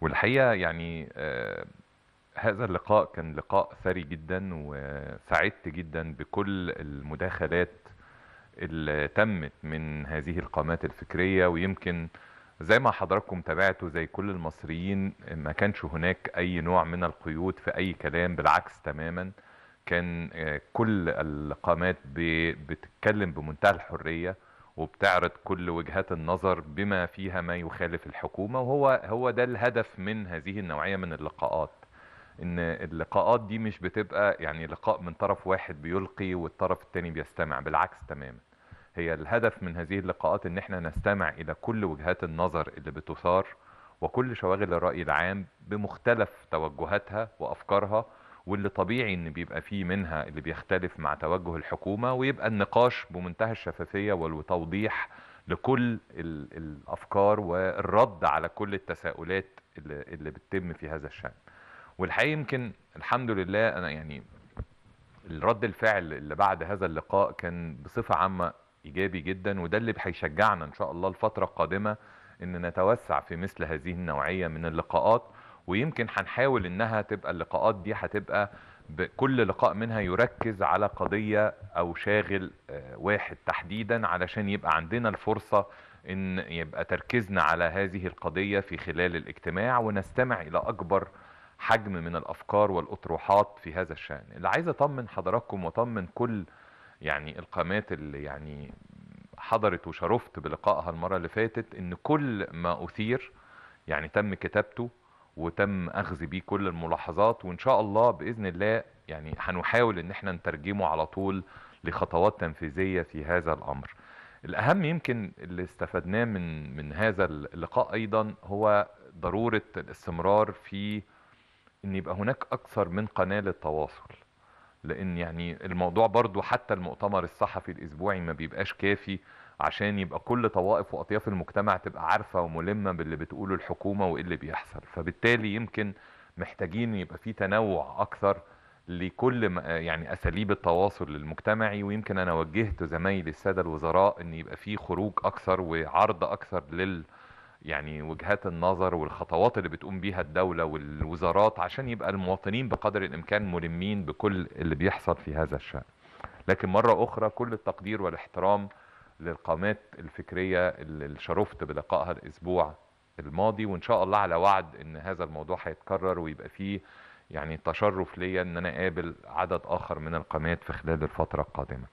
والحقيقه يعني آه، هذا اللقاء كان لقاء ثري جدا وسعدت جدا بكل المداخلات اللي تمت من هذه القامات الفكريه ويمكن زي ما حضراتكم تابعتوا زي كل المصريين ما كانش هناك اي نوع من القيود في اي كلام بالعكس تماما كان آه، كل القامات بتتكلم بمنتهى الحريه وبتعرض كل وجهات النظر بما فيها ما يخالف الحكومة وهو هو ده الهدف من هذه النوعية من اللقاءات ان اللقاءات دي مش بتبقى يعني لقاء من طرف واحد بيلقي والطرف الثاني بيستمع بالعكس تماما هي الهدف من هذه اللقاءات ان احنا نستمع الى كل وجهات النظر اللي بتثار وكل شواغل الرأي العام بمختلف توجهاتها وأفكارها واللي طبيعي ان بيبقى فيه منها اللي بيختلف مع توجه الحكومه ويبقى النقاش بمنتهى الشفافيه والتوضيح لكل الافكار والرد على كل التساؤلات اللي, اللي بتتم في هذا الشان والحقيقه يمكن الحمد لله انا يعني الرد الفعل اللي بعد هذا اللقاء كان بصفه عامه ايجابي جدا وده اللي هيشجعنا ان شاء الله الفتره القادمه ان نتوسع في مثل هذه النوعيه من اللقاءات ويمكن هنحاول انها تبقى اللقاءات دي هتبقى كل لقاء منها يركز على قضية او شاغل آه، واحد تحديدا علشان يبقى عندنا الفرصة ان يبقى تركيزنا على هذه القضية في خلال الاجتماع ونستمع الى اكبر حجم من الافكار والاطروحات في هذا الشأن اللي عايز اطمن حضراتكم واطمن كل يعني القامات اللي يعني حضرت وشرفت بلقائها المرة اللي فاتت ان كل ما اثير يعني تم كتابته وتم اخذ بيه كل الملاحظات وان شاء الله باذن الله يعني هنحاول ان احنا نترجمه على طول لخطوات تنفيذيه في هذا الامر. الاهم يمكن اللي استفدناه من من هذا اللقاء ايضا هو ضروره الاستمرار في ان يبقى هناك اكثر من قناه للتواصل. لان يعني الموضوع برضو حتى المؤتمر الصحفي الاسبوعي ما بيبقاش كافي عشان يبقى كل طوائف واطياف المجتمع تبقى عارفه وملمه باللي بتقوله الحكومه وايه اللي بيحصل فبالتالي يمكن محتاجين يبقى في تنوع اكثر لكل يعني اساليب التواصل المجتمعي ويمكن انا وجهت زمايلي الساده الوزراء ان يبقى في خروج اكثر وعرض اكثر لل يعني وجهات النظر والخطوات اللي بتقوم بيها الدوله والوزارات عشان يبقى المواطنين بقدر الامكان ملمين بكل اللي بيحصل في هذا الشان لكن مره اخرى كل التقدير والاحترام للقامات الفكريه اللي شرفت بلقائها الاسبوع الماضي وان شاء الله على وعد ان هذا الموضوع هيتكرر ويبقى فيه يعني تشرف ليا ان انا اقابل عدد اخر من القامات في خلال الفتره القادمه